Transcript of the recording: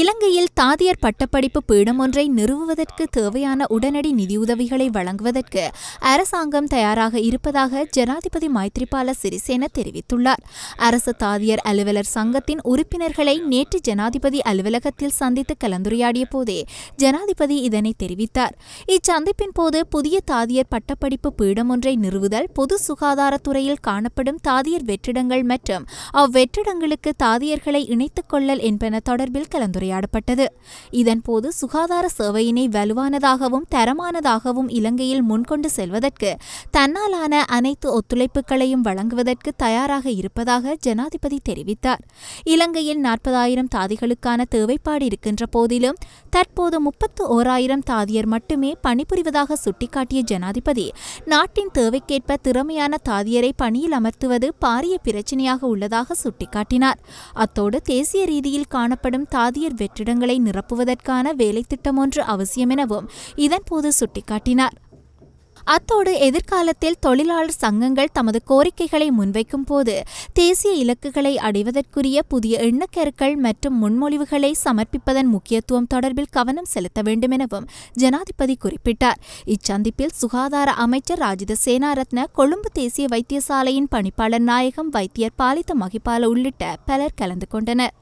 இலங்கையில் தாதியர் பட்டப்படிப்பு பீடம் ஒன்றை நிறுவுவதற்கு தேவையான உடனடி நிதியுதவிகளை வழங்குவதற்கு அரசாங்கம் தயாராக இருப்பதாக ஜனாதிபதி மைத்ரிபால சிறிசேன தெரிவித்துள்ளார் அரச தாதியர் அலுவலர் சங்கத்தின் உறுப்பினர்களை நேற்று ஜனாதிபதி அலுவலகத்தில் சந்தித்து கலந்துரையாடிய போதே ஜனாதிபதி இதனை தெரிவித்தார் இச்சந்திப்பின் போது புதிய தாதியர் பட்டப்படிப்பு பீடம் ஒன்றை நிறுவுதல் பொது சுகாதாரத்துறையில் காணப்படும் தாதியர் வெற்றிடங்கள் மற்றும் அவ்வெற்றிடங்களுக்கு தாதியர்களை இணைத்துக் கொள்ளல் என்பன தொடர்பில் கலந்து கலந்துரையாடப்பட்டது இதன்போது சுகாதார சேவையினை வலுவானதாகவும் தரமானதாகவும் இலங்கையில் முன்கொண்டு செல்வதற்கு தன்னாலான அனைத்து ஒத்துழைப்புகளையும் வழங்குவதற்கு தயாராக இருப்பதாக ஜனாதிபதி தெரிவித்தார் இலங்கையில் நாற்பதாயிரம் தாதிகளுக்கான தேவைப்பாடு இருக்கின்ற போதிலும் தற்போது முப்பத்து ஓராயிரம் தாதியர் மட்டுமே பணிபுரிவதாக சுட்டிக்காட்டிய ஜனாதிபதி நாட்டின் தேவைக்கேற்ப திறமையான தாதியரை பணியில் அமர்த்துவது பாரிய பிரச்சினையாக உள்ளதாக சுட்டிக்காட்டினார் அத்தோடு தேசிய ரீதியில் காணப்படும் தாதிய ஆசிரியர் வெற்றிடங்களை நிரப்புவதற்கான வேலைத்திட்டம் ஒன்று அவசியம் எனவும் இதன்போது சுட்டிக்காட்டினார் அத்தோடு எதிர்காலத்தில் தொழிலாளர் சங்கங்கள் தமது கோரிக்கைகளை முன்வைக்கும் போது தேசிய இலக்குகளை அடைவதற்குரிய புதிய எண்ணக்கருக்கள் மற்றும் முன்மொழிவுகளை சமர்ப்பிப்பதன் முக்கியத்துவம் தொடர்பில் கவனம் செலுத்த வேண்டும் எனவும் ஜனாதிபதி குறிப்பிட்டார் இச்சந்திப்பில் சுகாதார அமைச்சர் ராஜித சேனாரத்ன கொழும்பு தேசிய வைத்தியசாலையின் பணிப்பாளர் நாயகம் வைத்தியர் பாலித்த மகிபால உள்ளிட்ட பலர் கலந்து கொண்டனர்